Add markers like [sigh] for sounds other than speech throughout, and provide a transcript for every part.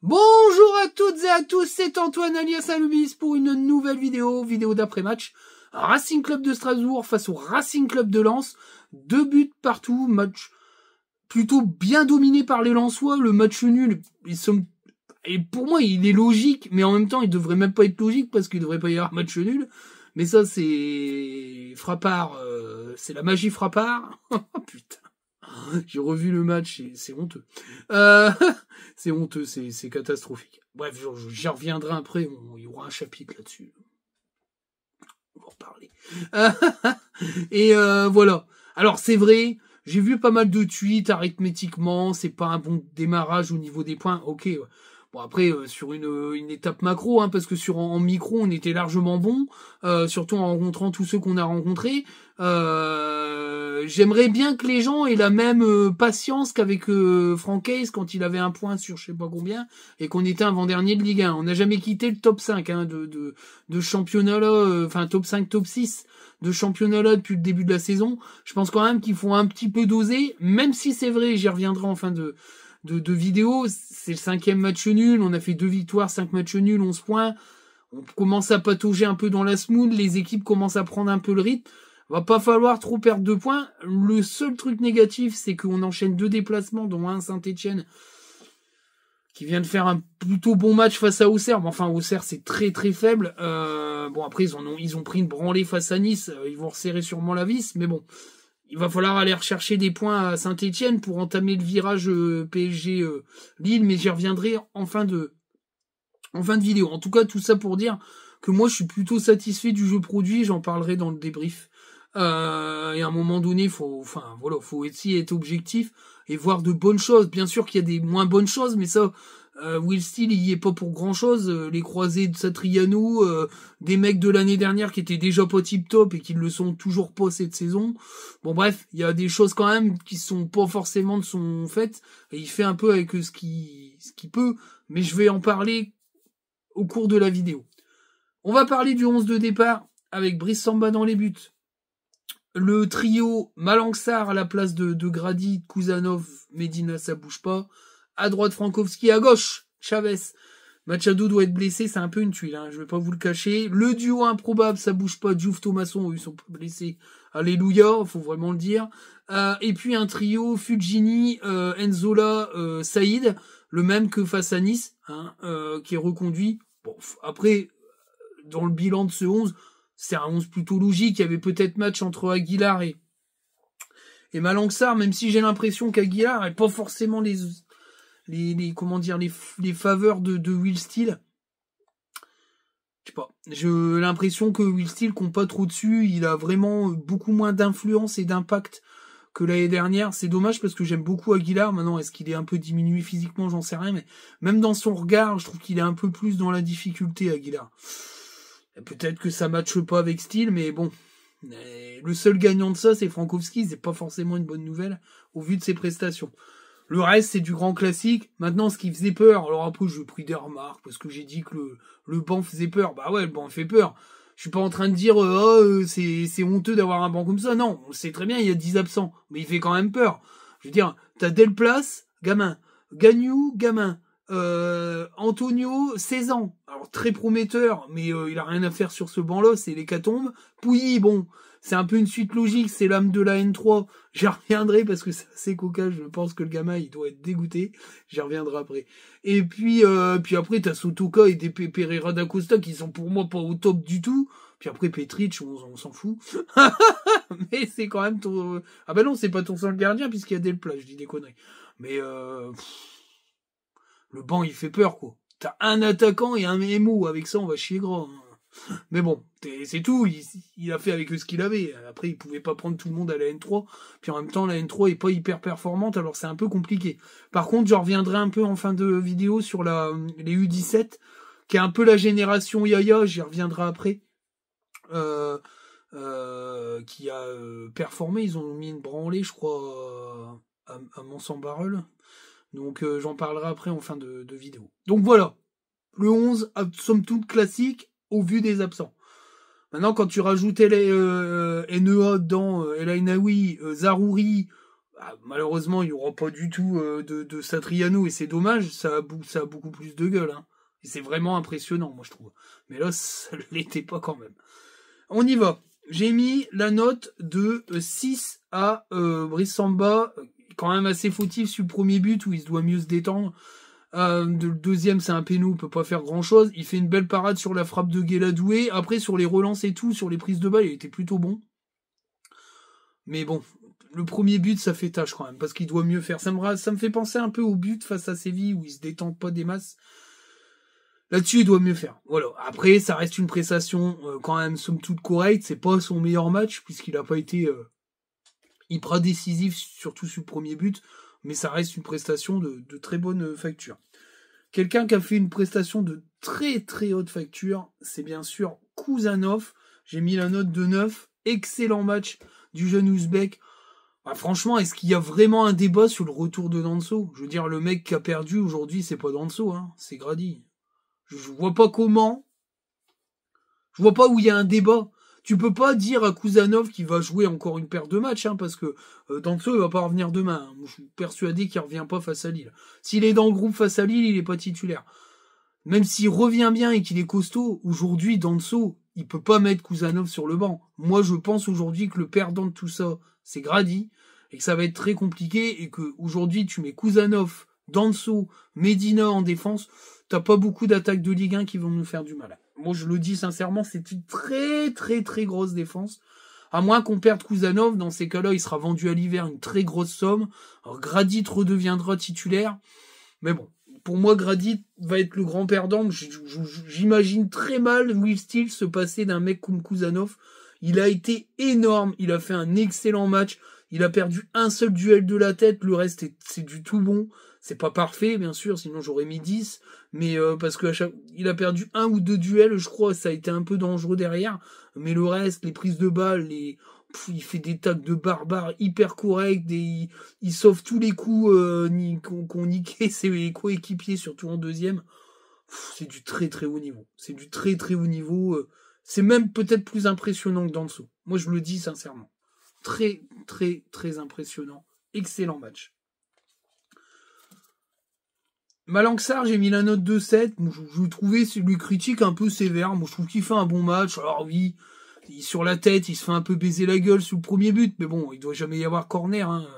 Bonjour à toutes et à tous, c'est Antoine alias Aloubis pour une nouvelle vidéo, vidéo d'après-match. Racing Club de Strasbourg face au Racing Club de Lens. Deux buts partout, match plutôt bien dominé par les Lensois. Le match nul, ils sont... Et pour moi, il est logique, mais en même temps, il devrait même pas être logique parce qu'il devrait pas y avoir match nul. Mais ça, c'est frappard, euh, c'est la magie frappard. [laughs] Oh, putain. [laughs] J'ai revu le match, c'est honteux. Euh, [laughs] c'est honteux, c'est catastrophique. Bref, j'y reviendrai après, il y aura un chapitre là-dessus. On va en parler. [laughs] et euh, voilà. Alors c'est vrai, j'ai vu pas mal de tweets arithmétiquement, c'est pas un bon démarrage au niveau des points, ok. Bon après euh, sur une, euh, une, étape macro, hein, parce que sur en, micro on était largement bon, euh, surtout en rencontrant tous ceux qu'on a rencontrés. J'aimerais bien que les gens aient la même patience qu'avec Franck Hayes quand il avait un point sur je sais pas combien et qu'on était avant-dernier de Ligue 1. On n'a jamais quitté le top 5 hein, de, de, de championnat là, enfin top 5, top 6 de championnat là depuis le début de la saison. Je pense quand même qu'il faut un petit peu doser, même si c'est vrai, j'y reviendrai en fin de de, vidéos. C'est le cinquième match nul. On a fait deux victoires, cinq matchs nuls, onze points. On commence à patauger un peu dans la smooth, Les équipes commencent à prendre un peu le rythme. Va pas falloir trop perdre de points. Le seul truc négatif, c'est qu'on enchaîne deux déplacements, dont un Saint-Etienne qui vient de faire un plutôt bon match face à Auxerre. enfin, Auxerre, c'est très très faible. Euh, bon, après, ils, ont, ils ont pris une branlée face à Nice. Euh, ils vont resserrer sûrement la vis, mais bon il va falloir aller rechercher des points à Saint-Etienne pour entamer le virage euh, PSG euh, Lille, mais j'y reviendrai en fin de en fin de vidéo. En tout cas, tout ça pour dire que moi je suis plutôt satisfait du jeu produit, j'en parlerai dans le débrief. Euh, et à un moment donné, faut, enfin voilà, faut aussi être objectif et voir de bonnes choses. Bien sûr qu'il y a des moins bonnes choses, mais ça, euh, Will Steele il y est pas pour grand chose. Euh, les croisés de Satriano, euh, des mecs de l'année dernière qui étaient déjà pas tip top et qui le sont toujours pas cette saison. Bon bref, il y a des choses quand même qui sont pas forcément de son fait. Et il fait un peu avec ce qui ce qu'il peut, mais je vais en parler au cours de la vidéo. On va parler du 11 de départ avec Brice Samba dans les buts. Le trio Malanxar à la place de, de Grady, Kuzanov, Medina, ça bouge pas à droite Frankowski, à gauche Chavez. Machado doit être blessé, c'est un peu une tuile, hein, Je ne vais pas vous le cacher. Le duo improbable, ça bouge pas. Diouf, Thomasson, ils sont blessés. Alléluia, faut vraiment le dire. Euh, et puis un trio, Fujini, euh, Enzola, euh, Saïd, le même que face à Nice, hein, qui est reconduit. Bon, après, dans le bilan de ce 11, c'est un 11 plutôt logique. Il y avait peut-être match entre Aguilar et, et Malanxar, même si j'ai l'impression qu'Aguilar n'est pas forcément les les, comment dire, les, faveurs de, de, Will Steele. Je sais pas. J'ai euh, l'impression que Will Steele compte pas trop dessus. Il a vraiment euh, beaucoup moins d'influence et d'impact que l'année dernière. C'est dommage parce que j'aime beaucoup Aguilar. Maintenant, est-ce qu'il est un peu diminué physiquement J'en sais rien. Mais même dans son regard, je trouve qu'il est un peu plus dans la difficulté, Aguilar. Peut-être que ça matche pas avec Steele, mais bon. Le seul gagnant de ça, c'est Frankowski. C'est pas forcément une bonne nouvelle au vu de ses prestations. Le reste, c'est du grand classique. Maintenant, ce qui faisait peur, alors après, je pris des remarques parce que j'ai dit que le, le banc faisait peur. Bah ouais, le banc fait peur. Je suis pas en train de dire, euh, oh, euh, c'est honteux d'avoir un banc comme ça. Non, on sait très bien, il y a 10 absents. Mais il fait quand même peur. Je veux dire, t'as place, gamin. Gagnou, gamin. Euh, Antonio, 16 ans. Alors très prometteur, mais euh, il a rien à faire sur ce banc-là, c'est l'hécatombe. Pouilly, bon, c'est un peu une suite logique, c'est l'âme de la N3. J'y reviendrai parce que c'est coca, je pense que le gamin, il doit être dégoûté. J'y reviendrai après. Et puis, euh, puis après, t'as Sotoka et des Pereira d'Acosta qui sont pour moi pas au top du tout. Puis après, Petric, on, s'en fout. [laughs] mais c'est quand même ton... Ah bah non, c'est pas ton seul gardien puisqu'il y a des je dis des conneries. Mais le banc, il fait peur, quoi. T'as un attaquant et un émo. Avec ça, on va chier gros. Hein. Mais bon, c'est tout. Il, a fait avec eux ce qu'il avait. Après, il pouvait pas prendre tout le monde à la N3. Puis en même temps, la N3 est pas hyper performante, alors c'est un peu compliqué. Par contre, je reviendrai un peu en fin de vidéo sur la, les U17, qui est un peu la génération Yaya. J'y reviendrai après. Euh, euh, qui a euh, performé. Ils ont mis une branlée, je crois, à, à mont donc euh, j'en parlerai après en fin de, vidéo. Donc voilà, le 11, ah, somme toute classique au vu des absents. Maintenant, quand tu rajoutais les euh, NEA dans euh, euh, Zarouri, bah, malheureusement, il n'y aura pas du tout de, de, Satriano et c'est dommage, ça a, ça beaucoup plus de gueule. Hein. Et c'est vraiment impressionnant, moi je trouve. Mais là, [laughs] ça ne l'était pas quand même. On y va. J'ai mis la note de 6 à Brissamba quand même assez fautif sur le premier but où il se doit mieux se détendre. Euh, le deuxième, c'est un péno, peut pas faire grand chose. Il fait une belle parade sur la frappe de Guéladoué. Après, sur les relances et tout, sur les prises de balle, il était plutôt bon. Mais bon, le premier but, ça fait tâche quand même, parce qu'il doit mieux faire. Ça me, ça me fait penser un peu au but face à Séville où il se détend pas des masses. Là-dessus, il doit mieux faire. Voilà. Après, ça reste une prestation euh, quand même somme toute correcte. C'est pas son meilleur match puisqu'il a pas été euh, il décisif surtout sur le premier but, mais ça reste une prestation de, très bonne euh, facture. Quelqu'un qui a fait une prestation de très très haute facture, c'est bien sûr Kuzanov. J'ai mis la note de 9. Excellent match du jeune Ouzbek. Bah, franchement, est-ce qu'il y a vraiment un débat sur le retour de Danso Je veux dire, le mec qui a perdu aujourd'hui, c'est pas Danso, hein, c'est Grady. je vois pas comment. Je vois pas où il y a un débat tu peux pas dire à Kuzanov qu'il va jouer encore une paire de matchs, hein, parce que euh, Danso, il va pas revenir demain. Je suis persuadé qu'il revient pas face à Lille. S'il est dans le groupe face à Lille, il est pas titulaire. Même s'il revient bien et qu'il est costaud, aujourd'hui, Danso, il peut pas mettre Kuzanov sur le banc. Moi, je pense aujourd'hui que le perdant de tout ça, c'est Grady, et que ça va être très compliqué, et que aujourd'hui, tu mets Kuzanov, Danso, Medina en défense, t'as pas beaucoup d'attaques de Ligue 1 qui vont nous faire du mal moi je le dis sincèrement, c'est une très très très grosse défense. À moins qu'on perde Kuzanov, dans ces cas-là, il sera vendu à l'hiver une très grosse somme. Alors, Gradit redeviendra titulaire. Mais bon, pour moi, Gradit va être le grand perdant. J'imagine très mal Will Steele se passer d'un mec comme Kuzanov. Il a été énorme, il a fait un excellent match. Il a perdu un seul duel de la tête, le reste c'est du tout bon. C'est pas parfait, bien sûr, sinon j'aurais mis 10. Mais euh, parce que il a perdu un ou deux duels, je crois, ça a été un peu dangereux derrière. Mais le reste, les prises de balles, les... il fait des tacles de barbares hyper corrects et il, sauve tous les coups euh, qu'on qu'on niqué [laughs] ses coéquipiers, surtout en deuxième. C'est du très très haut niveau. C'est du très très haut niveau. Euh, c'est même peut-être plus impressionnant que dans saut. Moi, je le dis sincèrement. Très, très, très impressionnant. Excellent match. Malanxar, j'ai mis la note de 7. je, trouvais lui critique un peu sévère. Moi, je trouve qu'il fait un bon match. Alors oui, il, sur la tête, il se fait un peu baiser la gueule sous le premier but. Mais bon, il doit jamais y avoir corner. Hein.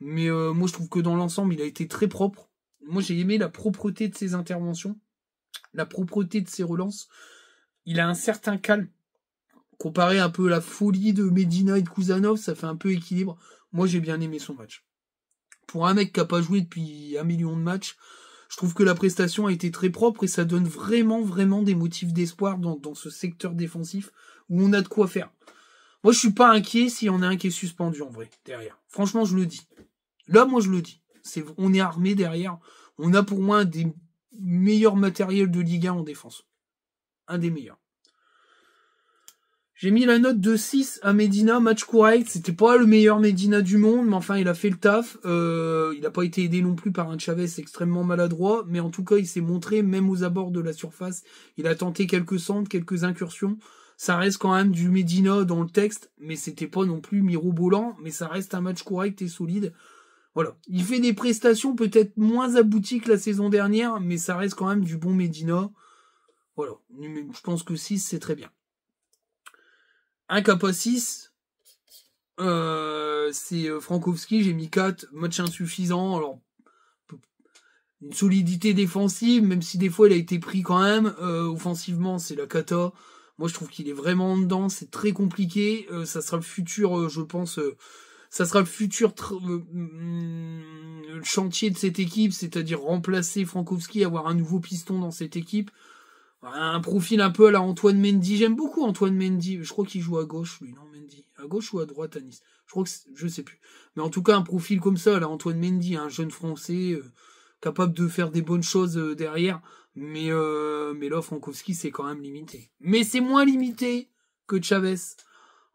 Mais euh, moi, je trouve que dans l'ensemble, il a été très propre. Moi, j'ai aimé la propreté de ses interventions, la propreté de ses relances. Il a un certain calme. Comparé un peu à la folie de Medina et de Kuzanov, ça fait un peu équilibre. Moi, j'ai bien aimé son match. Pour un mec qui n'a pas joué depuis un million de matchs, je trouve que la prestation a été très propre et ça donne vraiment, vraiment des motifs d'espoir dans, dans ce secteur défensif où on a de quoi faire. Moi, je suis pas inquiet s'il y en a un qui est suspendu en vrai derrière. Franchement, je le dis. Là, moi, je le dis. C'est, on est armé derrière. On a pour moi un des meilleurs matériels de Liga en défense. Un des meilleurs. J'ai mis la note de 6 à Medina, match correct. C'était pas le meilleur Medina du monde, mais enfin, il a fait le taf. Euh, il n'a pas été aidé non plus par un Chavez extrêmement maladroit, mais en tout cas, il s'est montré, même aux abords de la surface. Il a tenté quelques centres, quelques incursions. Ça reste quand même du Medina dans le texte, mais c'était pas non plus mirobolant, mais ça reste un match correct et solide. Voilà. Il fait des prestations peut-être moins abouties que la saison dernière, mais ça reste quand même du bon Medina. Voilà. Je pense que 6, c'est très bien. Un à 6, euh, c'est euh, Frankowski, j'ai mis 4, match insuffisant, alors une solidité défensive, même si des fois il a été pris quand même. Euh, offensivement, c'est la cata. Moi, je trouve qu'il est vraiment dedans. C'est très compliqué. Euh, ça sera le futur, je pense. ça sera le futur mm, chantier de cette équipe, c'est-à-dire remplacer Frankowski, avoir un nouveau piston dans cette équipe un profil un peu à la Antoine Mendy. J'aime beaucoup Antoine Mendy. Je crois qu'il joue à gauche, lui, non, Mendy. À gauche ou à droite à Nice Je crois que je sais plus. Mais en tout cas, un profil comme ça, à la Antoine Mendy, un jeune français euh, capable de faire des bonnes choses euh, derrière. Mais, euh, mais là, Frankowski, c'est quand même limité. Mais c'est moins limité que Chavez.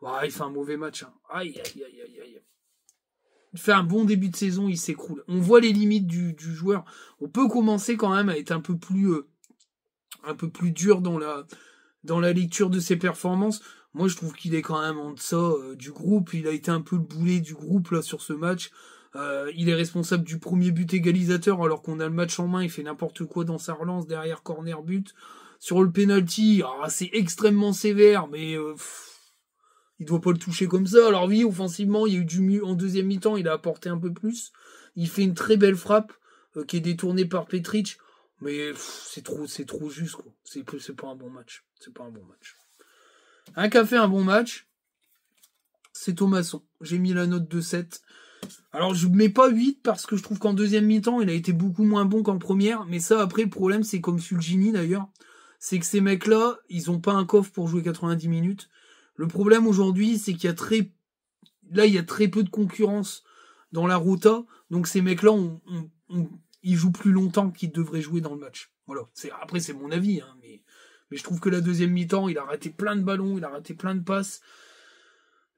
Ouais, il fait un mauvais match. Hein. aïe, aïe, aïe, aïe. Il fait un bon début de saison, il s'écroule. On voit les limites du, du, joueur. On peut commencer quand même à être un peu plus un peu plus dur dans la, dans la lecture de ses performances. Moi, je trouve qu'il est quand même en deçà euh, du groupe. Il a été un peu le boulet du groupe sur ce match. Euh, il est responsable du premier but égalisateur alors qu'on a le match en main. Il fait n'importe quoi dans sa relance derrière corner but. Sur le penalty, ah, c'est extrêmement sévère, mais euh, il doit pas le toucher comme ça. Alors oui, offensivement, il y a eu du mieux en deuxième mi-temps. Il a apporté un peu plus. Il fait une très belle frappe qui est détournée par Petrich. Mais c'est trop, c'est trop juste, quoi. C'est, c'est pas un bon match. C'est pas un bon match. Un café, un bon match. C'est Thomason. J'ai mis la note de 7. Alors, je mets pas 8 parce que je trouve qu'en deuxième mi-temps, il a été beaucoup moins bon qu'en première. Mais ça, après, le problème, c'est comme Fulgini, d'ailleurs. C'est que ces mecs-là, ils ont pas un coffre pour jouer 90 minutes. Le problème aujourd'hui, c'est qu'il y a très, là, il y a très peu de concurrence dans la Ruta. Donc, ces mecs-là ont il joue plus longtemps qu'il devrait jouer dans le match. Voilà. C'est, après, c'est mon avis, hein, mais, je trouve que la deuxième mi-temps, il a raté plein de ballons, il a raté plein de passes.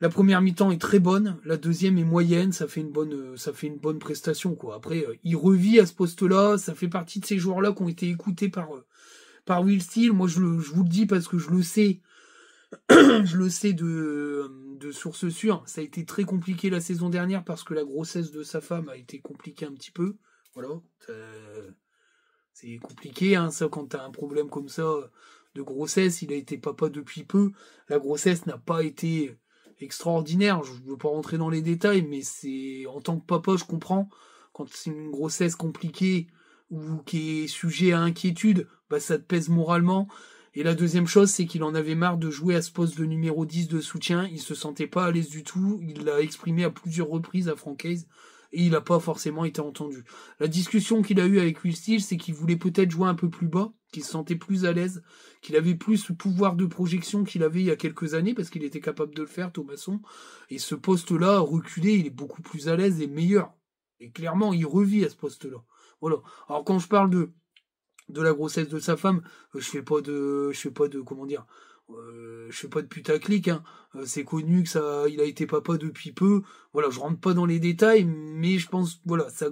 La première mi-temps est très bonne, la deuxième est moyenne, ça fait une bonne, euh, ça fait une bonne prestation Après, euh, il revit à ce poste-là, ça fait partie de ces joueurs-là qui ont été écoutés par euh, par Will Steele. Moi, je, vous le dis parce que je le sais, [clears throat] je le sais de de source sûre. Ça a été très compliqué la saison dernière parce que la grossesse de sa femme a été compliquée un petit peu. Voilà. Euh, c'est compliqué, hein, ça, quand as un problème comme ça de grossesse. Il a été papa depuis peu. La grossesse n'a pas été extraordinaire. Je ne veux pas rentrer dans les détails, mais c'est en tant que papa, je comprends. Quand c'est une grossesse compliquée ou qui est sujet à inquiétude, bah ça te pèse moralement. Et la deuxième chose, c'est qu'il en avait marre de jouer à ce poste de numéro 10 de soutien. Il se sentait pas à l'aise du tout. Il l'a exprimé à plusieurs reprises à Hayes et il n'a pas forcément été entendu. La discussion qu'il a eue avec Will Steele, c'est qu'il voulait peut-être jouer un peu plus bas, qu'il se sentait plus à l'aise, qu'il avait plus ce pouvoir de projection qu'il avait il y a quelques années, parce qu'il était capable de le faire, Thomason. Et ce poste-là, reculé, il est beaucoup plus à l'aise et meilleur. Et clairement, il revit à ce poste-là. Voilà. Alors quand je parle de de la grossesse de sa femme, euh, je fais pas de je fais pas de comment dire euh, je fais pas de putaclic, hein. Euh, c'est connu que ça, il a été papa depuis peu. Voilà, je rentre pas dans les détails, mais je pense, voilà, ça,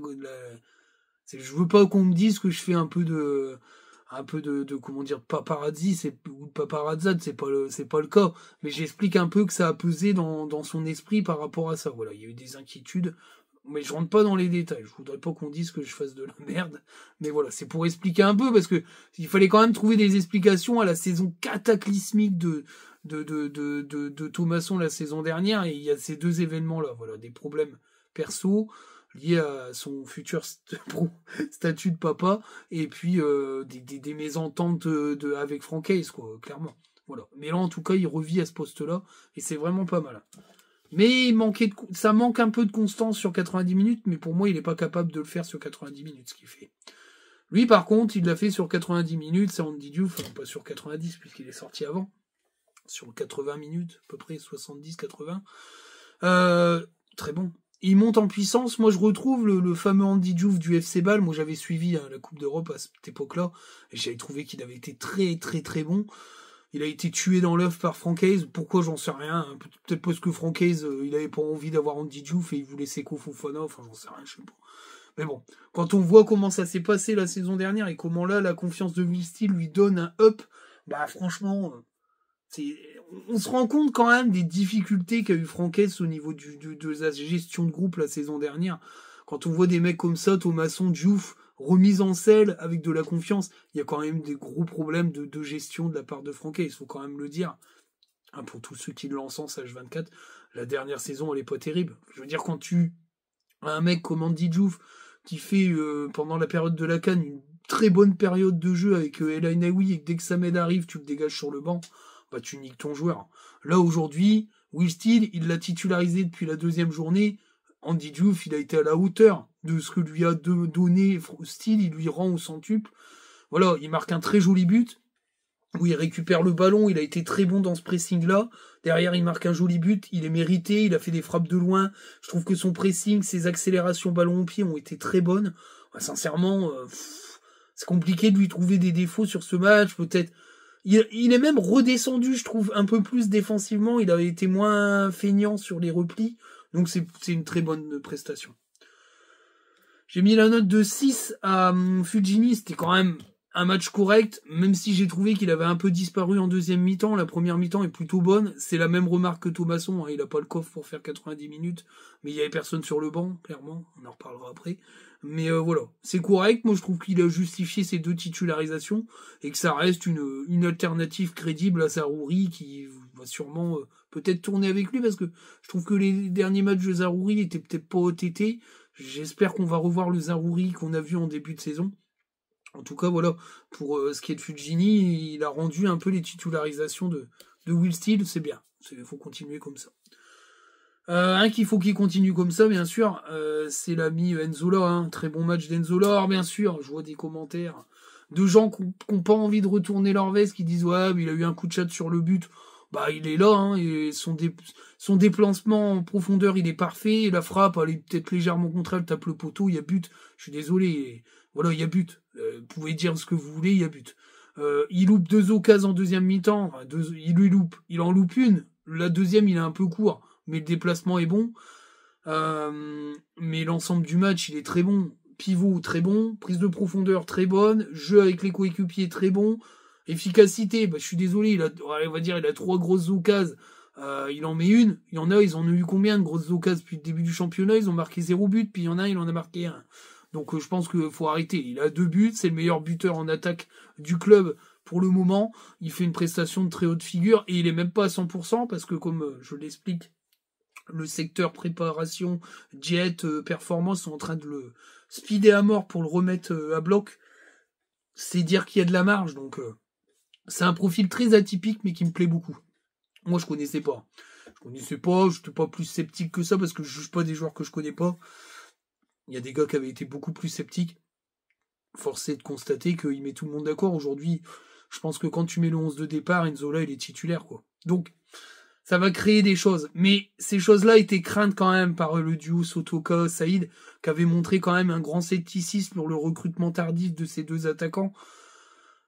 je veux pas qu'on me dise que je fais un peu de, un peu de, comment dire, paparazzi, c'est ou paparazzade, c'est pas le, c'est pas le cas. Mais j'explique un peu que ça a pesé dans, dans son esprit par rapport à ça. Voilà, il y a eu des inquiétudes mais je rentre pas dans les détails. Je voudrais pas qu'on dise que je fasse de la merde. Mais voilà, c'est pour expliquer un peu parce que il fallait quand même trouver des explications à la saison cataclysmique de, de, de, de, de, la saison dernière. Et il y a ces deux événements-là. Voilà, des problèmes perso liés à son futur [laughs] statut de papa et puis euh, des, des, mésententes de, avec Frank Hayes, quoi, clairement. Voilà. Mais là, en tout cas, il revit à ce poste-là et c'est vraiment pas mal. Mais il manquait ça manque un peu de constance sur 90 minutes, mais pour moi, il n'est pas capable de le faire sur 90 minutes, ce qu'il fait. Lui, par contre, il l'a fait sur 90 minutes, c'est Andy dit pas sur 90, puisqu'il est sorti avant, sur 80 minutes, à peu près 70-80. Euh, très bon. Il monte en puissance. Moi, je retrouve le, fameux Andy Diouf du FC Ball. Moi, j'avais suivi hein, la Coupe d'Europe à cette époque-là. Et j'avais trouvé qu'il avait été très, très, très bon il a été tué dans l'œuf par Frank Hayes. Pourquoi j'en sais rien. Hein. Peut-être parce que Frank Hayes, euh, il avait pas envie d'avoir Andy Diouf et il voulait Seko Fofana. Enfin, j'en sais rien, je sais pas. Mais bon, quand on voit comment ça s'est passé la saison dernière et comment là la confiance de Will lui donne un up, bah franchement, euh, on se rend compte quand même des difficultés qu'a eu Frank Hayes au niveau de la gestion de groupe la saison dernière. Quand on voit des mecs comme ça, Thomasson, Diouf, remise en selle avec de la confiance. Il y a quand même des gros problèmes de, gestion de la part de Franquet, il faut quand même le dire. Hein, pour tous ceux qui en H24, la dernière saison, elle n'est pas terrible. Je veux dire, quand tu as un mec comme Andy Jouf qui fait euh, pendant la période de la Cannes, une très bonne période de jeu avec Elaine euh, El et que dès que Samed arrive, tu le dégages sur le banc, bah tu niques ton joueur. Là aujourd'hui, Will Steele, il l'a titularisé depuis la deuxième journée. Andy Jouf il a été à la hauteur de ce que lui a donné Style, il lui rend au centuple. Voilà, il marque un très joli but où il récupère le ballon, il a été très bon dans ce pressing-là. Derrière, il marque un joli but, il est mérité, il a fait des frappes de loin. Je trouve que son pressing, ses accélérations ballon au pied ont été très bonnes. Bah, sincèrement, euh, c'est compliqué de lui trouver des défauts sur ce match, peut-être. Il, il, est même redescendu, je trouve, un peu plus défensivement. Il avait été moins feignant sur les replis. Donc c'est une très bonne prestation. J'ai mis la note de 6 à hum, Fujini, c'était quand même un match correct, même si j'ai trouvé qu'il avait un peu disparu en deuxième mi-temps. La première mi-temps est plutôt bonne. C'est la même remarque que Thomasson, hein. il n'a pas le coffre pour faire 90 minutes, mais il n'y avait personne sur le banc, clairement. On en reparlera après. Mais euh, voilà, c'est correct. Moi, je trouve qu'il a justifié ses deux titularisations et que ça reste une, alternative crédible à Zarouri, qui va sûrement euh, peut-être tourner avec lui parce que je trouve que les derniers matchs de Zarouri n'étaient peut-être pas OTT. J'espère qu'on va revoir le Zarouri qu'on a vu en début de saison. En tout cas, voilà, pour euh, ce qui est de Fujini, il a rendu un peu les titularisations de, de Will Steele, c'est bien. Il faut continuer comme ça. Euh, un qu'il faut qu'il continue comme ça, bien sûr, euh, c'est l'ami Enzola. Un hein. Très bon match d'Enzola, bien sûr. Je vois des commentaires de gens qui n'ont pas envie de retourner leur veste, qui disent Ouais, mais il a eu un coup de chat sur le but bah il est là, hein, et son, déplacement en profondeur il est parfait, la frappe elle est peut-être légèrement contre elle, tape le poteau, il y a but, je suis désolé, voilà il y a but, euh, vous pouvez dire ce que vous voulez, il y a but. Euh, il loupe deux occasions en deuxième mi-temps, il lui loupe, il en loupe une, la deuxième il est un peu court, mais le déplacement est bon, euh, mais l'ensemble du match il est très bon, pivot très bon, prise de profondeur très bonne, jeu avec les coéquipiers très bon, Efficacité, bah, je suis désolé, il a, on va dire, il a trois grosses occasions. Euh, il en met une. Il y en a, ils en ont eu combien de grosses occasions depuis le début du championnat Ils ont marqué zéro but, puis il y en a, il en a marqué un. Donc euh, je pense qu'il faut arrêter. Il a deux buts, c'est le meilleur buteur en attaque du club pour le moment. Il fait une prestation de très haute figure et il est même pas à 100% parce que comme euh, je l'explique, le secteur préparation, diète, performance sont en train de le speeder à mort pour le remettre à bloc. C'est dire qu'il y a de la marge, donc c'est un profil très atypique, mais qui me plaît beaucoup. Moi, je connaissais pas. Je connaissais pas, je n'étais pas plus sceptique que ça, parce que je juge pas des joueurs que je connais pas. Il y a des gars qui avaient été beaucoup plus sceptiques. Forcé de constater qu'il met tout le monde d'accord. Aujourd'hui, je pense que quand tu mets le 11 de départ, Enzola, il est titulaire, quoi. Donc, ça va créer des choses. Mais ces choses-là étaient craintes quand même par le duo Sotoka Saïd, qui avait montré quand même un grand scepticisme sur le recrutement tardif de ces deux attaquants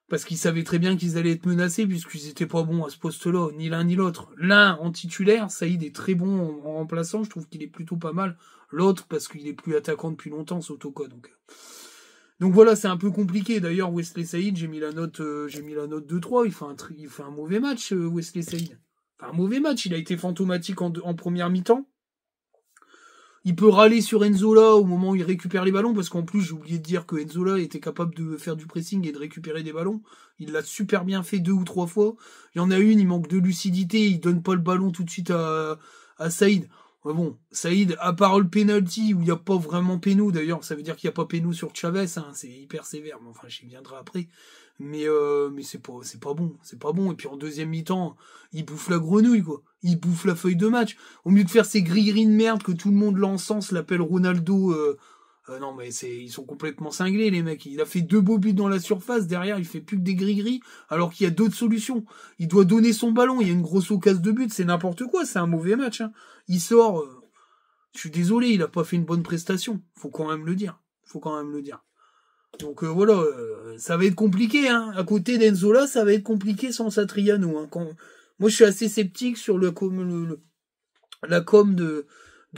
parce qu'ils savaient très bien qu'ils allaient être menacés puisqu'ils étaient pas bons à ce poste-là, ni l'un ni l'autre. L'un en titulaire, Saïd est très bon en, remplaçant, je trouve qu'il est plutôt pas mal. L'autre parce qu'il est plus attaquant depuis longtemps, Sotoka. Donc, euh. donc voilà, c'est un peu compliqué. D'ailleurs, Wesley Saïd, j'ai mis la note, euh, j'ai mis la note 2-3. Il fait un, il fait un mauvais match, euh, Wesley Saïd. Enfin, un mauvais match. Il a été fantomatique en première mi-temps il peut râler sur Enzola au moment où il récupère les ballons, parce qu'en plus, j'ai oublié de dire que Enzola était capable de faire du pressing et de récupérer des ballons. Il l'a super bien fait deux ou trois fois. Il y en a une, il manque de lucidité, il donne pas le ballon tout de suite à, à Saïd. bon, Saïd, à part le penalty, où il n'y a pas vraiment péno, d'ailleurs, ça veut dire qu'il n'y a pas péno sur Chavez, hein, c'est hyper sévère, mais enfin, j'y viendrai après mais euh, mais c'est pas c'est pas bon, c'est pas bon. Et puis en deuxième mi-temps, il bouffe la grenouille quoi, il bouffe la feuille de match. Au mieux de faire ces grilleries de merde que tout le monde l'encense, l'appelle Ronaldo. Euh, euh, non mais c'est ils sont complètement cinglés les mecs. Il a fait deux beaux buts dans la surface, derrière il fait plus que des gris alors qu'il y a d'autres solutions. Il doit donner son ballon, il y a une grosse occasion de but, c'est n'importe quoi, c'est un mauvais match. Hein. Il sort, euh, je suis désolé, il a pas fait une bonne prestation, faut quand même le dire, faut quand même le dire. Donc euh, voilà, euh, ça va être compliqué. Hein. À côté d'Enzola, ça va être compliqué sans Satriano. Hein. Moi, je suis assez sceptique sur le la com de,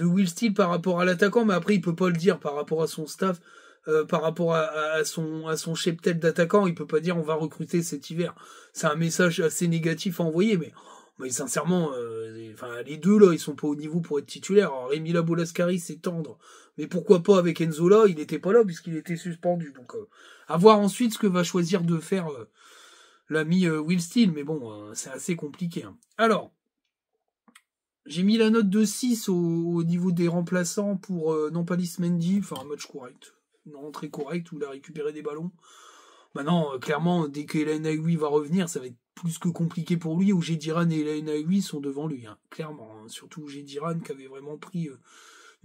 Will Steele par rapport à l'attaquant, mais après, il peut pas le dire par rapport à son staff, euh, par rapport à, son, à son cheptel d'attaquant. Il peut pas dire on va recruter cet hiver. C'est un message assez négatif à envoyer, mais mais sincèrement, euh, enfin, les deux là, ils sont pas au niveau pour être titulaires. Alors, Rémi Labolascari, c'est tendre. Mais pourquoi pas avec Enzola il n'était pas là puisqu'il était suspendu. Donc euh, à voir ensuite ce que va choisir de faire euh, l'ami Will Steele. Mais bon, c'est assez compliqué. Hein. Alors, j'ai mis la note de 6 au, niveau des remplaçants pour non pas Mendy, enfin un match correct. Une rentrée correcte où il a récupéré des ballons. Maintenant, clairement, dès que Hélène va revenir, ça va être plus que compliqué pour lui, où Gediran et Elena sont devant lui, hein, clairement. Hein. Surtout Gediran qui avait vraiment pris euh,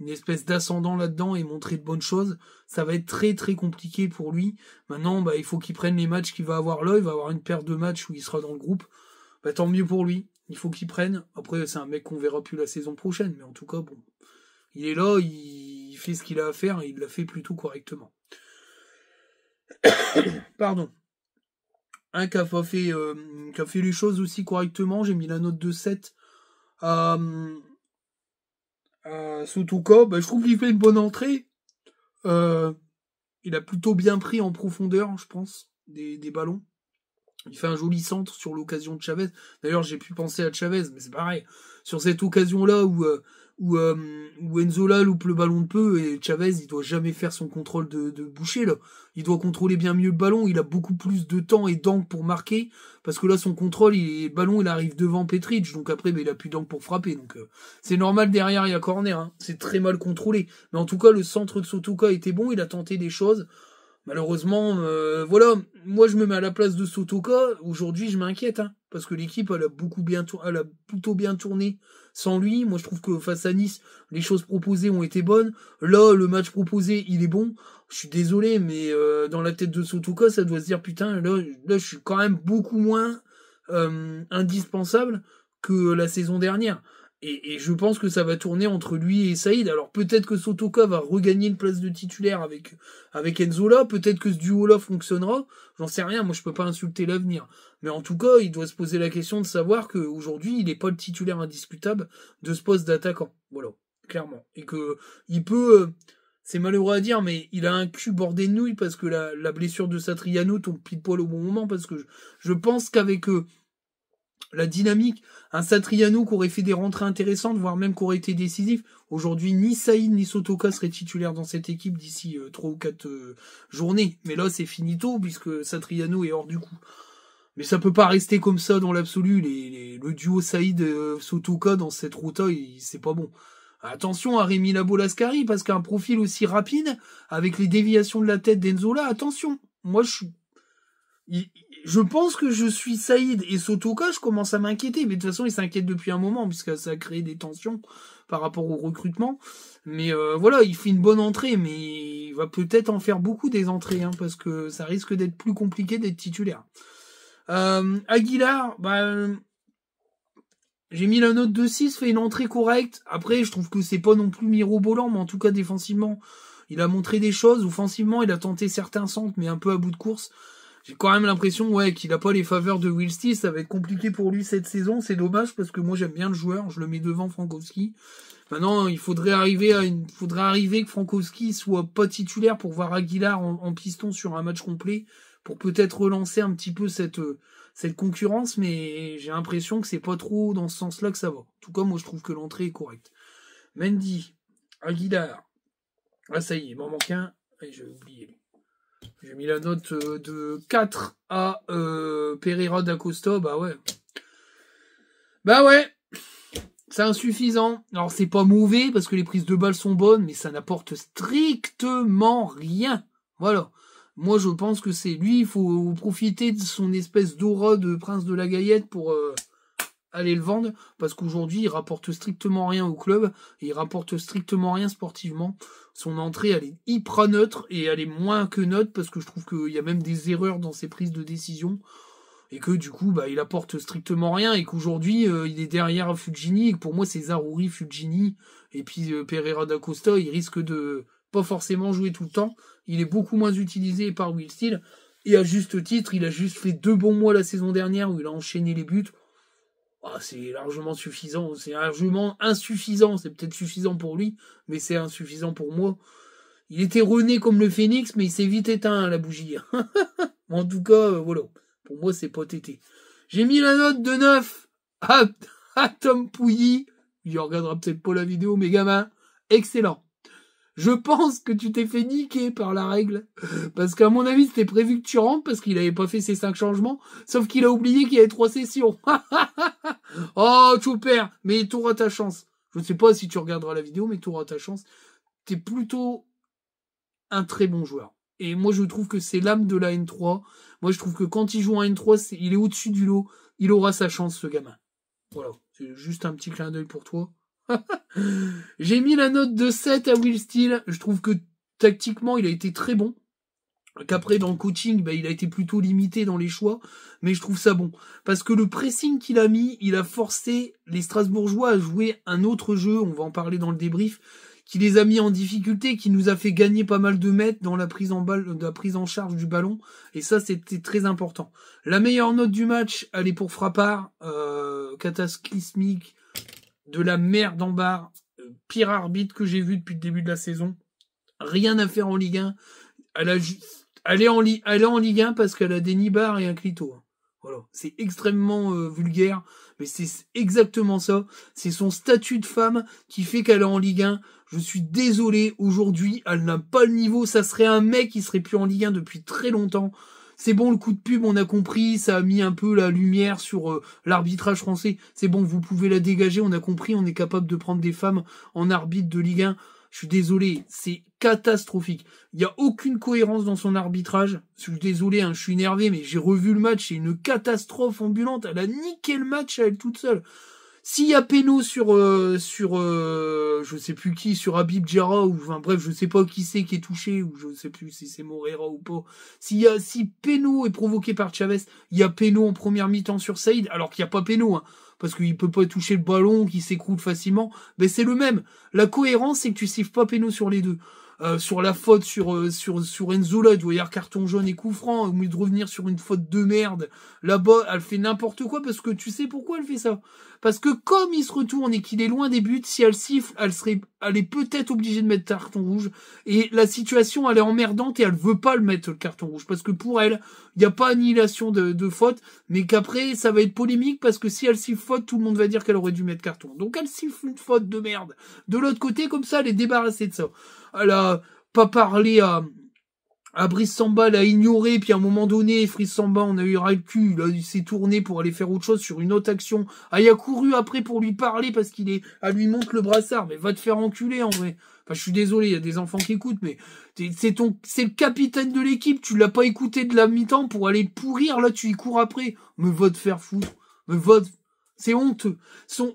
une espèce d'ascendant là-dedans et montré de bonnes choses, ça va être très très compliqué pour lui. Maintenant, bah, il faut qu'il prenne les matchs qu'il va avoir là, il va avoir une paire de matchs où il sera dans le groupe. Bah, tant mieux pour lui, il faut qu'il prenne. Après, c'est un mec qu'on verra plus la saison prochaine, mais en tout cas, bon, il est là, il fait ce qu'il a à faire et il l'a fait plutôt correctement. [coughs] Pardon un euh, qui a fait, les choses aussi correctement. J'ai mis la note de 7 à, euh, ben, je trouve qu'il fait une bonne entrée. Euh, il a plutôt bien pris en profondeur, je pense, des, des ballons. Il fait un joli centre sur l'occasion de Chavez. D'ailleurs, j'ai pu penser à Chavez, mais c'est pareil. Sur cette occasion-là où où, euh, Enzola loupe le ballon de peu et Chavez il doit jamais faire son contrôle de, boucher là. Il doit contrôler bien mieux le ballon, il a beaucoup plus de temps et d'angle pour marquer parce que là son contrôle, il, le ballon il arrive devant Petric donc après ben, il a plus d'angle pour frapper donc euh, c'est normal derrière il y a corner hein. c'est très mal contrôlé mais en tout cas le centre de Sotoka était bon, il a tenté des choses. Malheureusement, euh, voilà, moi je me mets à la place de Sotoka. Aujourd'hui, je m'inquiète, hein, parce que l'équipe elle a beaucoup bien, elle a plutôt bien tourné sans lui. Moi, je trouve que face à Nice, les choses proposées ont été bonnes. Là, le match proposé, il est bon. Je suis désolé, mais euh, dans la tête de Sotoka, ça doit se dire putain, là, là, je suis quand même beaucoup moins euh, indispensable que la saison dernière. Et, je pense que ça va tourner entre lui et Saïd. Alors peut-être que Sotoka va regagner une place de titulaire avec, avec Enzola, peut-être que ce duo-là fonctionnera, j'en sais rien, moi je peux pas insulter l'avenir. Mais en tout cas, il doit se poser la question de savoir qu'aujourd'hui, il n'est pas le titulaire indiscutable de ce poste d'attaquant. Voilà, clairement. Et que il peut. Euh, c'est malheureux à dire, mais il a un cul bordé de nouilles parce que la, la blessure de Satriano tombe pile poil au bon moment, parce que je, je pense qu'avec eux la dynamique. Un Satriano qui aurait fait des rentrées intéressantes, voire même qui aurait été décisif. Aujourd'hui, ni Saïd ni Sotoka seraient titulaires dans cette équipe d'ici euh, trois ou 4 euh, journées. Mais là, c'est finito puisque Satriano est hors du coup. Mais ça peut pas rester comme ça dans l'absolu. le duo Saïd-Sotoka euh, dans cette route c'est pas bon. Attention à Rémi Lascari, parce qu'un profil aussi rapide, avec les déviations de la tête d'Enzola, attention. Moi, je suis je pense que je suis Saïd et Sotoka, je commence à m'inquiéter. Mais de toute façon, il s'inquiète depuis un moment, puisque ça a créé des tensions par rapport au recrutement. Mais euh, voilà, il fait une bonne entrée, mais il va peut-être en faire beaucoup des entrées, hein, parce que ça risque d'être plus compliqué d'être titulaire. Euh, Aguilar, bah, j'ai mis la note de 6, fait une entrée correcte. Après, je trouve que c'est pas non plus mirobolant, mais en tout cas défensivement, il a montré des choses. Offensivement, il a tenté certains centres, mais un peu à bout de course j'ai quand même l'impression ouais, qu'il n'a pas les faveurs de Will Steele. Ça va être compliqué pour lui cette saison. C'est dommage parce que moi j'aime bien le joueur. Je le mets devant Frankowski. Maintenant, il faudrait arriver à une, faudrait arriver que Frankowski soit pas titulaire pour voir Aguilar en, piston sur un match complet pour peut-être relancer un petit peu cette, euh, cette concurrence, mais j'ai l'impression que c'est pas trop dans ce sens-là que ça va. En tout cas, moi, je trouve que l'entrée est correcte. Mendy, Aguilar. Ah, ça y est, il m'en manque un. Et j'ai oublié. J'ai mis la note euh, de 4 à euh, Pereira d'Acosta. Bah ouais. Bah ouais. C'est insuffisant. Alors c'est pas mauvais parce que les prises de balles sont bonnes, mais ça n'apporte strictement rien. Voilà. Moi je pense que c'est lui, il faut profiter de son espèce d'aura de prince de la gaillette pour, euh, aller le vendre parce qu'aujourd'hui il rapporte strictement rien au club et il rapporte strictement rien sportivement. Son entrée elle est hyper neutre et elle est moins que neutre parce que je trouve qu'il y a même des erreurs dans ses prises de décision et que du coup bah il apporte strictement rien et qu'aujourd'hui euh, il est derrière Fujini et que pour moi c'est Zaruri, Fujini et puis euh, Pereira da Costa, il risque de pas forcément jouer tout le temps, il est beaucoup moins utilisé par Will Steele et à juste titre, il a juste fait deux bons mois la saison dernière où il a enchaîné les buts ah, c'est largement suffisant, c'est largement insuffisant, c'est peut-être suffisant pour lui, mais c'est insuffisant pour moi. Il était rené comme le phénix, mais il s'est vite éteint la bougie. [laughs] en tout cas, euh, voilà. Pour moi, c'est pas tété. J'ai mis la note de 9 [laughs] à, Tom Pouilly. Il regardera peut-être pas la vidéo, mes gamins. excellent je pense que tu t'es fait niquer par la règle. Parce qu'à mon avis, c'était prévu que tu rentres parce qu'il n'avait pas fait ses cinq changements, sauf qu'il a oublié qu'il y avait trois sessions. [laughs] oh, tu perds, mais tu auras ta chance. Je ne sais pas si tu regarderas la vidéo, mais tu auras ta chance. T'es plutôt un très bon joueur. Et moi, je trouve que c'est l'âme de la N3. Moi, je trouve que quand il joue en N3, il est au-dessus du lot. Il aura sa chance, ce gamin. Voilà. C'est juste un petit clin d'œil pour toi. [laughs] J'ai mis la note de 7 à Will Steele. Je trouve que tactiquement, il a été très bon. Qu'après, dans le coaching, bah, il a été plutôt limité dans les choix. Mais je trouve ça bon. Parce que le pressing qu'il a mis, il a forcé les Strasbourgeois à jouer un autre jeu. On va en parler dans le débrief qui les a mis en difficulté, qui nous a fait gagner pas mal de mètres dans la prise en, la prise en charge du ballon. Et ça, c'était très important. La meilleure note du match, elle est pour Frappard, euh, cataclysmique, de la merde en barre, euh, pire arbitre que j'ai vu depuis le début de la saison. Rien à faire en Ligue 1. Elle, a est, en en Ligue 1 parce qu'elle a des nibards et un clito. Hein. Voilà, c'est extrêmement euh, vulgaire, mais c'est exactement ça. C'est son statut de femme qui fait qu'elle est en Ligue 1. Je suis désolé, aujourd'hui, elle n'a pas le niveau. Ça serait un mec qui serait plus en Ligue 1 depuis très longtemps c'est bon le coup de pub, on a compris, ça a mis un peu la lumière sur euh, l'arbitrage français, c'est bon, vous pouvez la dégager, on a compris, on est capable de prendre des femmes en arbitre de Ligue 1. Je suis désolé, c'est catastrophique. Il n'y a aucune cohérence dans son arbitrage. Je suis désolé, hein, je suis énervé, mais j'ai revu le match, c'est une catastrophe ambulante. Elle a niqué le match à elle toute seule. S'il y a Peno sur euh, sur euh, je sais plus qui, sur Habib Jara ou enfin bref, je sais pas qui c'est qui est touché ou je sais plus si c'est Morera ou pas. S'il y a si Peno est provoqué par Chavez, il y a Peno en première mi-temps sur Saïd alors qu'il n'y a pas Peno hein, parce qu'il peut pas toucher le ballon, qu'il s'écroule facilement, mais ben, c'est le même. La cohérence c'est que tu siffles pas Peno sur les deux. Euh, sur la faute sur, euh, sur, sur Enzo il carton jaune et coup franc, au lieu de revenir sur une faute de merde, là-bas, elle fait n'importe quoi parce que tu sais pourquoi elle fait ça. Parce que comme il se retourne et qu'il est loin des buts, si elle siffle, elle serait, elle est peut-être obligée de mettre carton rouge. Et la situation, elle est emmerdante et elle veut pas le mettre, le carton rouge. Parce que pour elle, il n'y a pas annihilation de, de faute, mais qu'après, ça va être polémique parce que si elle siffle faute, tout le monde va dire qu'elle aurait dû mettre carton. Donc elle siffle une faute de merde. De l'autre côté, comme ça, elle est débarrassée de ça elle a pas parlé à, à Brice Samba, elle a ignoré, puis à un moment donné, Brice Samba, on a eu ras le cul, là, il s'est tourné pour aller faire autre chose sur une autre action. Ah, il a couru après pour lui parler parce qu'il est, à lui montre le brassard, mais va te faire enculer, en vrai. Enfin, je suis désolé, il y a des enfants qui écoutent, mais c'est ton, c'est le capitaine de l'équipe, tu l'as pas écouté de la mi-temps pour aller pourrir, là, tu y cours après. Mais va te faire foutre. Mais va te c'est honteux.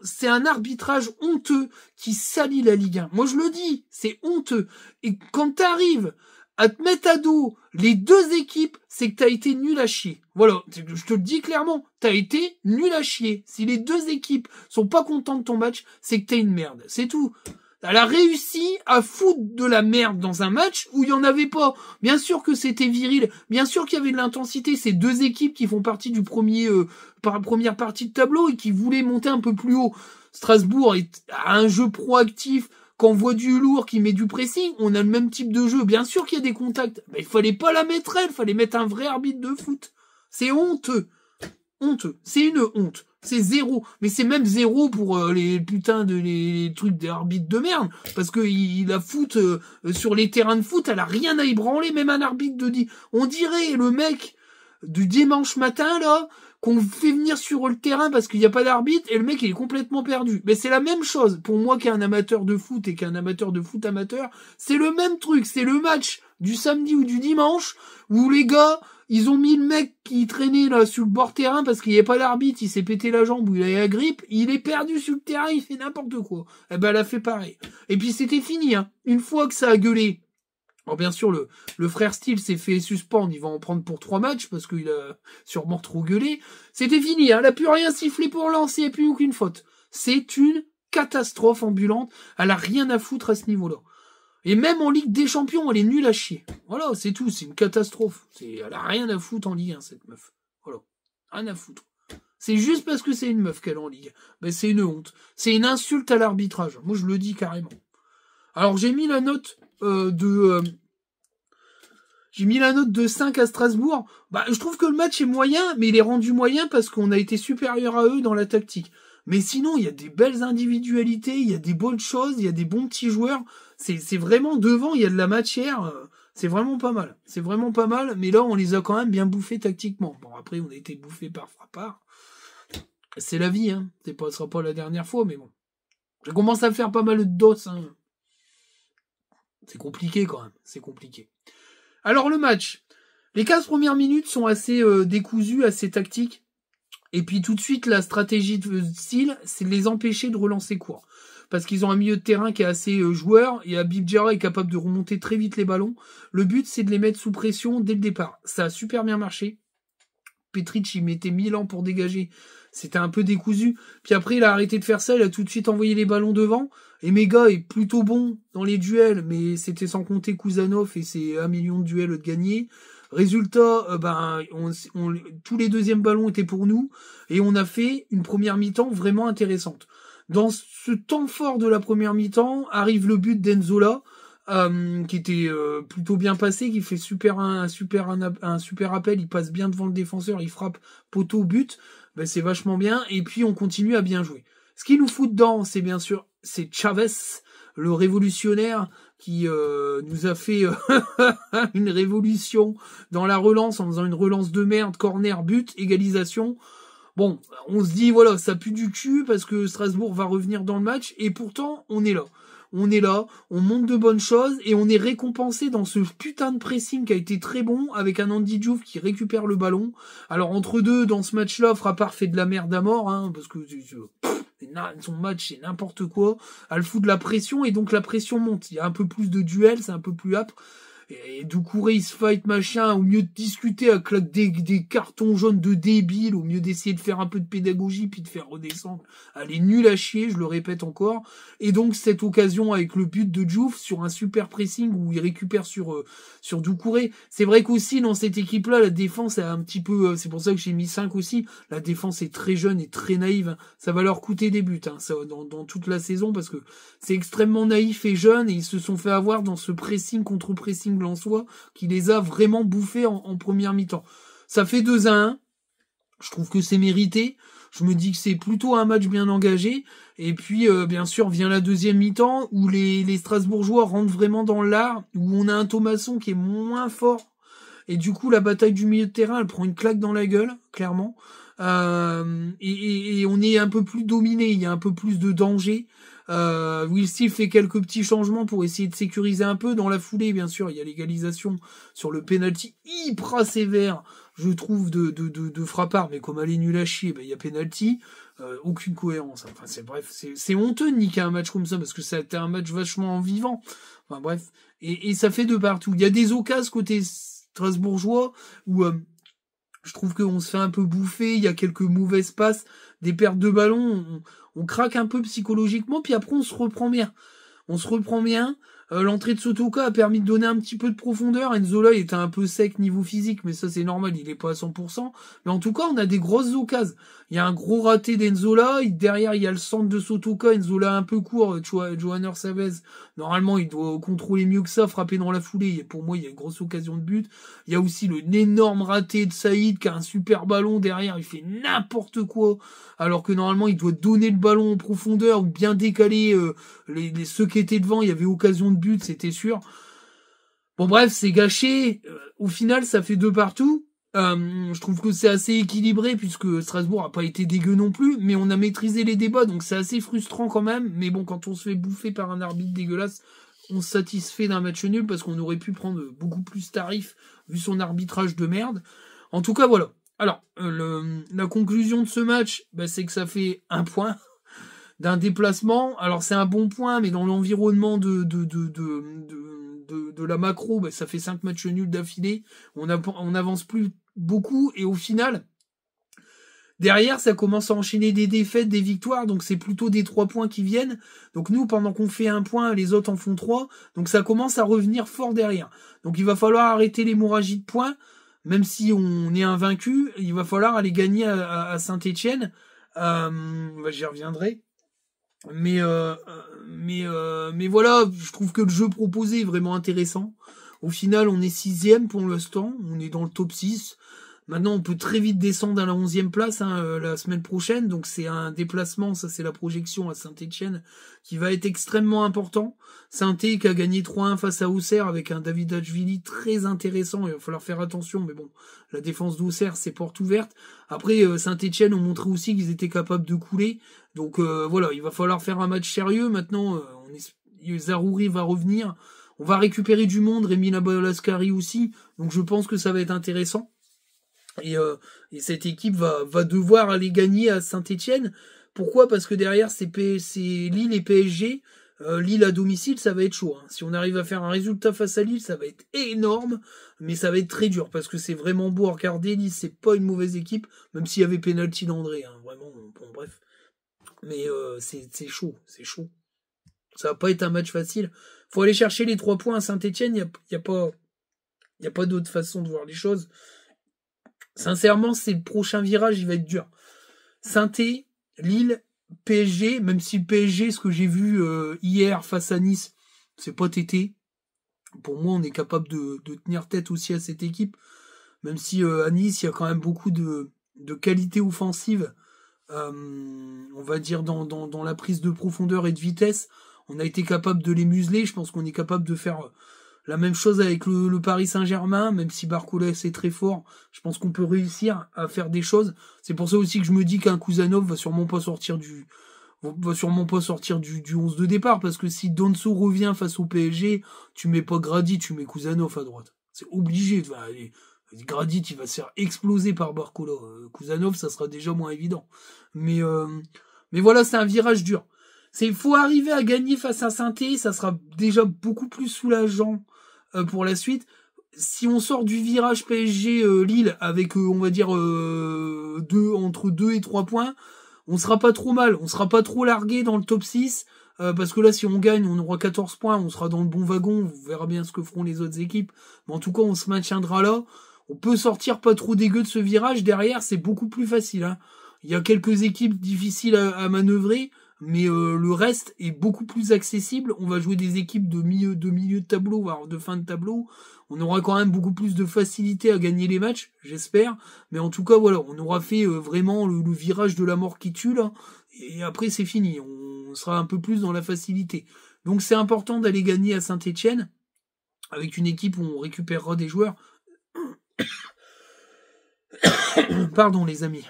C'est un arbitrage honteux qui salit la Ligue 1. Moi, je le dis, c'est honteux. Et quand tu arrives à te mettre à dos les deux équipes, c'est que t'as été nul à chier. Voilà, je te le dis clairement, t'as été nul à chier. Si les deux équipes sont pas contentes de ton match, c'est que t'es une merde. C'est tout. Elle a réussi à foutre de la merde dans un match où il n'y en avait pas. Bien sûr que c'était viril, bien sûr qu'il y avait de l'intensité. Ces deux équipes qui font partie du premier, euh, par, première partie de tableau et qui voulaient monter un peu plus haut. Strasbourg est, a un jeu proactif, qu'on voit du lourd, qui met du pressing, on a le même type de jeu. Bien sûr qu'il y a des contacts, mais il fallait pas la mettre elle, fallait mettre un vrai arbitre de foot. C'est honteux honte C'est une honte. C'est zéro. Mais c'est même zéro pour euh, les putains de les trucs d'arbitre de merde. Parce que il, la foot, euh, euh, sur les terrains de foot, elle a rien à ébranler, même un arbitre de dit. On dirait le mec du dimanche matin, là, qu'on fait venir sur le terrain parce qu'il n'y a pas d'arbitre et le mec il est complètement perdu. Mais c'est la même chose pour moi qui est un amateur de foot et qu'un amateur de foot amateur, c'est le même truc, c'est le match du samedi ou du dimanche où les gars ils ont mis le mec qui traînait là sur le bord terrain parce qu'il n'y avait pas d'arbitre, il s'est pété la jambe ou il a la grippe, il est perdu sur le terrain, il fait n'importe quoi. Eh ben elle a fait pareil. Et puis c'était fini. Hein. Une fois que ça a gueulé, alors bien sûr, le, le frère Steele s'est fait suspendre, il va en prendre pour trois matchs parce qu'il a sûrement trop gueulé. C'était fini, elle hein, n'a plus rien sifflé pour lancer, a plus aucune faute. C'est une catastrophe ambulante, elle a rien à foutre à ce niveau-là. Et même en Ligue des Champions, elle est nulle à chier. Voilà, c'est tout, c'est une catastrophe. Elle a rien à foutre en Ligue cette meuf. Voilà, rien à foutre. C'est juste parce que c'est une meuf qu'elle en Ligue. Ben, c'est une honte. C'est une insulte à l'arbitrage. Moi, je le dis carrément. Alors, j'ai mis la note euh, de... Euh, j'ai mis la note de 5 à Strasbourg. Bah, je trouve que le match est moyen, mais il est rendu moyen parce qu'on a été supérieur à eux dans la tactique. Mais sinon, il y a des belles individualités, il y a des bonnes choses, il y a des bons petits joueurs. C'est vraiment devant, il y a de la matière. Euh, c'est vraiment pas mal. C'est vraiment pas mal. Mais là, on les a quand même bien bouffés tactiquement. Bon, après, on a été bouffés par Frappard. C'est la vie, hein. Ce sera pas la dernière fois, mais bon. Je commence à faire pas mal de dos, hein. C'est compliqué quand même, c'est compliqué. Alors le match, les 15 premières minutes sont assez euh, décousues, assez tactiques. Et puis tout de suite, la stratégie de style, c'est de les empêcher de relancer court. Parce qu'ils ont un milieu de terrain qui est assez euh, joueur. Et Abib Jara est capable de remonter très vite les ballons. Le but, c'est de les mettre sous pression dès le départ. Ça a super bien marché. Petrich, il mettait 1000 ans pour dégager. C'était un peu décousu. Puis après, il a arrêté de faire ça, il a tout de suite envoyé les ballons devant. Et Mega est plutôt bon dans les duels, mais c'était sans compter Kuzanov et ses un million de duels de gagner. Résultat, euh, ben, tous les deuxièmes ballons étaient pour nous et on a fait une première mi-temps vraiment intéressante. Dans ce temps fort de la première mi-temps arrive le but d'Enzola euh, qui était euh, plutôt bien passé, qui fait super un, super un, super appel, il passe bien devant le défenseur, il frappe poteau but, ben, c'est vachement bien. Et puis on continue à bien jouer. Ce qui nous fout dedans, c'est bien sûr c'est Chavez, le révolutionnaire qui euh, nous a fait [laughs] une révolution dans la relance en faisant une relance de merde, corner, but, égalisation. Bon, on se dit voilà, ça pue du cul parce que Strasbourg va revenir dans le match et pourtant on est là on est là, on monte de bonnes choses et on est récompensé dans ce putain de pressing qui a été très bon avec un Andy Diouf qui récupère le ballon. Alors entre deux, dans ce match-là, Frappard fait de la merde à mort, hein, parce que son match c'est n'importe quoi. Elle fout de la pression et donc la pression monte. Il y a un peu plus de duels, c'est un peu plus âpre et Doucouré il se fight machin, au mieux de discuter à claque des, cartons jaunes de débile, au mieux d'essayer de faire un peu de pédagogie puis de faire redescendre, elle est à chier, je le répète encore. Et donc cette occasion avec le but de Jouf sur un super pressing où il récupère sur euh, sur Doucouré, c'est vrai qu'aussi dans cette équipe là la défense est un petit peu, euh, c'est pour ça que j'ai mis 5 aussi, la défense est très jeune et très naïve, ça va leur coûter des buts hein, ça, dans toute la saison parce que c'est extrêmement naïf et jeune et ils se sont fait avoir dans ce pressing contre pressing en soi qui les a vraiment bouffés en, première mi-temps. Ça fait 2 à 1. Je trouve que c'est mérité. Je me dis que c'est plutôt un match bien engagé. Et puis, euh, bien sûr, vient la deuxième mi-temps où les, Strasbourgeois rentrent vraiment dans l'art, où on a un Thomasson qui est moins fort. Et du coup, la bataille du milieu de terrain, elle prend une claque dans la gueule, clairement. Euh, et, on est un peu plus dominé, il y a un peu plus de danger. Euh, Will Steele fait quelques petits changements pour essayer de sécuriser un peu. Dans la foulée, bien sûr, il y a l'égalisation sur le penalty hyper sévère, je trouve, de, de, de, de frappard. Mais comme elle est nulle à chier, ben, il y a penalty. Euh, aucune cohérence. Enfin, c'est bref, c'est honteux de niquer un match comme ça parce que c'était un match vachement vivant. Enfin, bref. Et, ça fait de partout. Il y a des occasions côté strasbourgeois où euh, je trouve qu'on se fait un peu bouffer. Il y a quelques mauvaises passes des pertes de ballon, on, on, craque un peu psychologiquement, puis après on se reprend bien. On se reprend bien, euh, l'entrée de Sotoka a permis de donner un petit peu de profondeur. Enzola il était un peu sec niveau physique, mais ça c'est normal, il est pas à 100%. Mais en tout cas, on a des grosses occasions. Il y a un gros raté d'Enzola, derrière il y a le centre de Sotoka, Enzola un peu court, tu euh, vois, Johanner Savez. Normalement, il doit contrôler mieux que ça, frapper dans la foulée. Pour moi, il y a une grosse occasion de but. Il y a aussi le énorme raté de Saïd qui a un super ballon derrière, il fait n'importe quoi. Alors que normalement, il doit donner le ballon en profondeur ou bien décaler euh, les, ceux qui étaient devant. Il y avait occasion de but, c'était sûr. Bon bref, c'est gâché. Euh, au final, ça fait deux partout. Euh, je trouve que c'est assez équilibré puisque Strasbourg a pas été dégueu non plus, mais on a maîtrisé les débats, donc c'est assez frustrant quand même. Mais bon, quand on se fait bouffer par un arbitre dégueulasse, on se satisfait d'un match nul parce qu'on aurait pu prendre beaucoup plus tarif vu son arbitrage de merde. En tout cas, voilà. Alors, euh, la conclusion de ce match, bah, c'est que ça fait un point d'un déplacement. Alors c'est un bon point, mais dans l'environnement de, de, de, de, de la macro, bah, ça fait 5 matchs nuls d'affilée. On n'avance plus beaucoup. Et au final, derrière, ça commence à enchaîner des défaites, des victoires. Donc c'est plutôt des 3 points qui viennent. Donc nous, pendant qu'on fait un point, les autres en font trois Donc ça commence à revenir fort derrière. Donc il va falloir arrêter l'hémorragie de points. Même si on est invaincu, il va falloir aller gagner à, Saint-Etienne. Euh, bah, j'y reviendrai. Mais euh, mais euh, mais voilà, je trouve que le jeu proposé est vraiment intéressant. Au final, on est sixième pour l'instant, on est dans le top 6. Maintenant, on peut très vite descendre à la 11 place hein, euh, la semaine prochaine. Donc, c'est un déplacement, ça c'est la projection à Saint-Etienne, qui va être extrêmement important. Saint-Etienne qui a gagné 3-1 face à Auxerre avec un David Adjvili très intéressant. Il va falloir faire attention, mais bon, la défense d'Auxerre, c'est porte ouverte. Après, euh, Saint-Etienne ont montré aussi qu'ils étaient capables de couler. Donc euh, voilà, il va falloir faire un match sérieux. Maintenant, Zarouri va revenir. On va récupérer du monde, Rémi Labalascari aussi. Donc je pense que ça va être intéressant. Euh, et, cette équipe va, devoir aller gagner à Saint-Etienne. Pourquoi Parce que derrière, c'est Lille et PSG. Euh, Lille à domicile, ça va être chaud. Hein. Si on arrive à faire un résultat face à Lille, ça va être énorme, mais ça va être très dur parce que c'est vraiment beau à regarder. Lille, c'est pas une mauvaise équipe, même s'il y avait pénalty d'André. Hein. Vraiment, bon, bref. Mais euh, c'est chaud, c'est chaud. Ça va pas être un match facile. Faut aller chercher les trois points à Saint-Etienne. Il n'y a pas d'autre façon de voir les choses. Sincèrement, c'est le prochain virage, il va être dur. Sainté, Lille, PSG, même si PSG, ce que j'ai vu euh, hier face à Nice, c'est pas tété. Pour moi, on est capable de, tenir tête aussi à cette équipe. Même si euh, à Nice, il y a quand même beaucoup de, de qualité offensive, euh, on va dire, dans, dans, la prise de profondeur et de vitesse. On a été capable de les museler. Je pense qu'on est capable de faire la même chose avec le, Paris Saint-Germain, même si Barcola c'est très fort, je pense qu'on peut réussir à faire des choses. C'est pour ça aussi que je me dis qu'un Kuzanov va sûrement pas sortir du va sûrement pas sortir du, du 11 de départ parce que si Donso revient face au PSG, tu mets pas Gradit, tu mets Kuzanov à droite. C'est obligé. Gradit, il va se faire exploser par Barcola. Kuzanov, euh, ça sera déjà moins évident. Mais, euh, mais voilà, c'est un virage dur. Il faut arriver à gagner face à Sainté, ça sera déjà beaucoup plus soulageant euh, pour la suite. Si on sort du virage PSG euh, Lille avec euh, on va dire deux entre 2 et 3 points, on sera pas trop mal, on sera pas trop largué dans le top 6 parce que là si on gagne, on aura 14 points, on sera dans le bon wagon, on verra bien ce que feront les autres équipes, mais en tout cas, on se maintiendra là. On peut sortir pas trop dégueu de ce virage derrière, c'est beaucoup plus facile hein. Il y a quelques équipes difficiles à, à manœuvrer, mais euh, le reste est beaucoup plus accessible. On va jouer des équipes de milieu de, milieu de tableau, voire de fin de tableau. On aura quand même beaucoup plus de facilité à gagner les matchs, j'espère. Mais en tout cas, voilà, on aura fait euh, vraiment le, virage de la mort qui tue là. Et après, c'est fini. On sera un peu plus dans la facilité. Donc c'est important d'aller gagner à Saint-Étienne avec une équipe où on récupérera des joueurs. [coughs] Pardon les amis.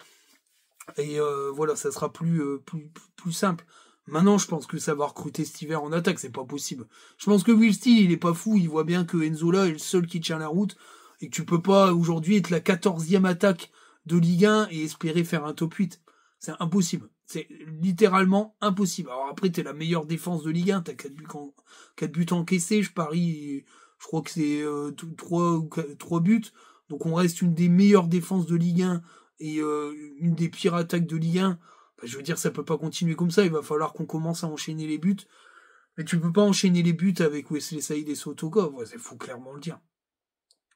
Et euh, voilà, ça sera plus, euh, plus, plus, simple. Maintenant, je pense que ça va recruter cet en attaque, c'est pas possible. Je pense que Will Steele, il est pas fou, il voit bien que Enzola est le seul qui tient la route, et que tu peux pas aujourd'hui être la quatorzième attaque de Ligue 1 et espérer faire un top 8. C'est impossible. C'est littéralement impossible. Alors après, t'es la meilleure défense de Ligue 1, t'as 4 buts, en... 4 buts encaissés, je parie, je crois que c'est euh, 3 3 buts. Donc on reste une des meilleures défenses de Ligue 1 et euh, une des pires attaques de Ligue 1, je veux dire, ça peut pas continuer comme ça. Il va falloir qu'on commence à enchaîner les buts. Mais tu peux pas enchaîner les buts avec Wesley Saïd et Sotoka. Il faut clairement le dire.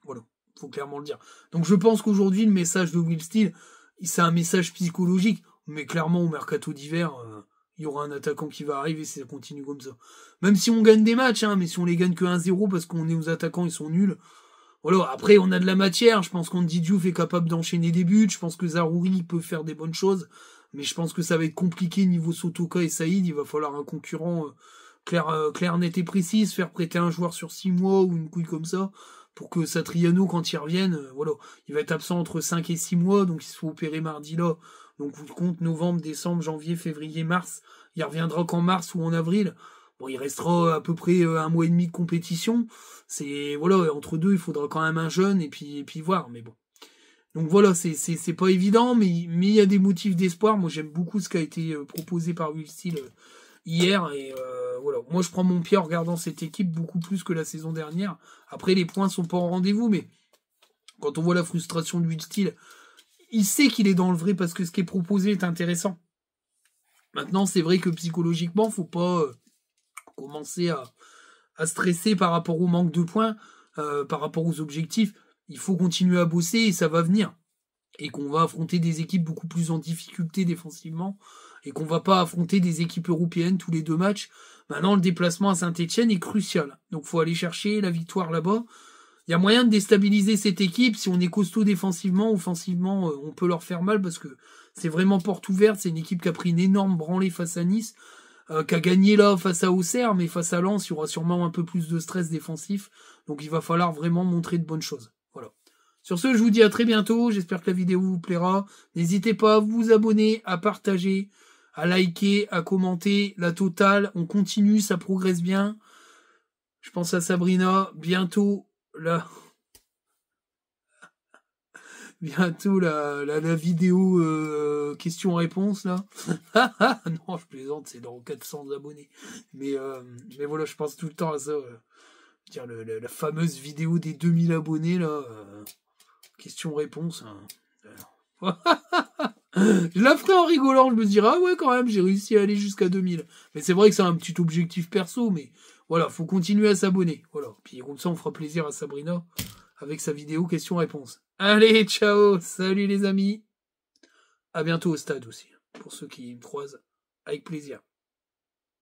Voilà, faut clairement le dire. Donc je pense qu'aujourd'hui, le message de Will Steele, c'est un message psychologique. Mais clairement, au mercato d'hiver, euh, il y aura un attaquant qui va arriver si ça continue comme ça. Même si on gagne des matchs, hein, mais si on les gagne que 1-0 parce qu'on est aux attaquants, ils sont nuls, voilà, après on a de la matière, je pense qu'on Diouf est capable d'enchaîner des buts, je pense que Zarouri peut faire des bonnes choses, mais je pense que ça va être compliqué niveau Sotoka et Saïd, il va falloir un concurrent euh, clair, euh, clair net et précis, faire prêter un joueur sur six mois ou une couille comme ça, pour que Satriano, quand il revienne, euh, voilà, il va être absent entre 5 et 6 mois, donc il se faut opérer mardi là. Donc vous le compte novembre, décembre, janvier, février, mars, il reviendra qu'en mars ou en avril il restera à peu près euh, un mois et demi de compétition. C'est voilà, entre deux, il faudra quand même un jeune et puis et puis voir. Mais bon. Donc voilà, c'est c'est pas évident, mais il y a des motifs d'espoir. Moi, j'aime beaucoup ce qui a été euh, proposé par Will euh, hier et voilà. Moi, je prends mon pied en regardant cette équipe beaucoup plus que la saison dernière. Après, les points sont pas en rendez-vous, mais quand on voit la frustration de Will il sait qu'il est dans le vrai parce que ce qui est proposé est intéressant. Maintenant, c'est vrai que psychologiquement, faut pas commencer à, à, stresser par rapport au manque de points, euh, par rapport aux objectifs. Il faut continuer à bosser et ça va venir. Et qu'on va affronter des équipes beaucoup plus en difficulté défensivement et qu'on va pas affronter des équipes européennes tous les deux matchs. Maintenant, le déplacement à Saint-Etienne est crucial. Donc, faut aller chercher la victoire là-bas. Il y a moyen de déstabiliser cette équipe. Si on est costaud défensivement, offensivement, euh, on peut leur faire mal parce que c'est vraiment porte ouverte. C'est une équipe qui a pris une énorme branlée face à Nice euh, gagner gagné là face à Auxerre, mais face à Lens, il y aura sûrement un peu plus de stress défensif. Donc il va falloir vraiment montrer de bonnes choses. Voilà. Sur ce, je vous dis à très bientôt. J'espère que la vidéo vous plaira. N'hésitez pas à vous abonner, à partager, à liker, à commenter. La totale, on continue, ça progresse bien. Je pense à Sabrina. Bientôt, là bientôt la, la, vidéo euh, question-réponse, là. [laughs] non, je plaisante, c'est dans 400 abonnés. Mais, euh, mais voilà, je pense tout le temps à ça. Euh, la fameuse vidéo des 2000 abonnés là. Question-réponse. Hein. [laughs] je la ferai en rigolant, je me dirai, ah ouais, quand même, j'ai réussi à aller jusqu'à 2000. Mais c'est vrai que c'est un petit objectif perso, mais voilà, faut continuer à s'abonner. Voilà. Puis comme ça, on fera plaisir à Sabrina avec sa vidéo questions-réponses. Allez, ciao, salut les amis. À bientôt au stade aussi, pour ceux qui me croisent, avec plaisir.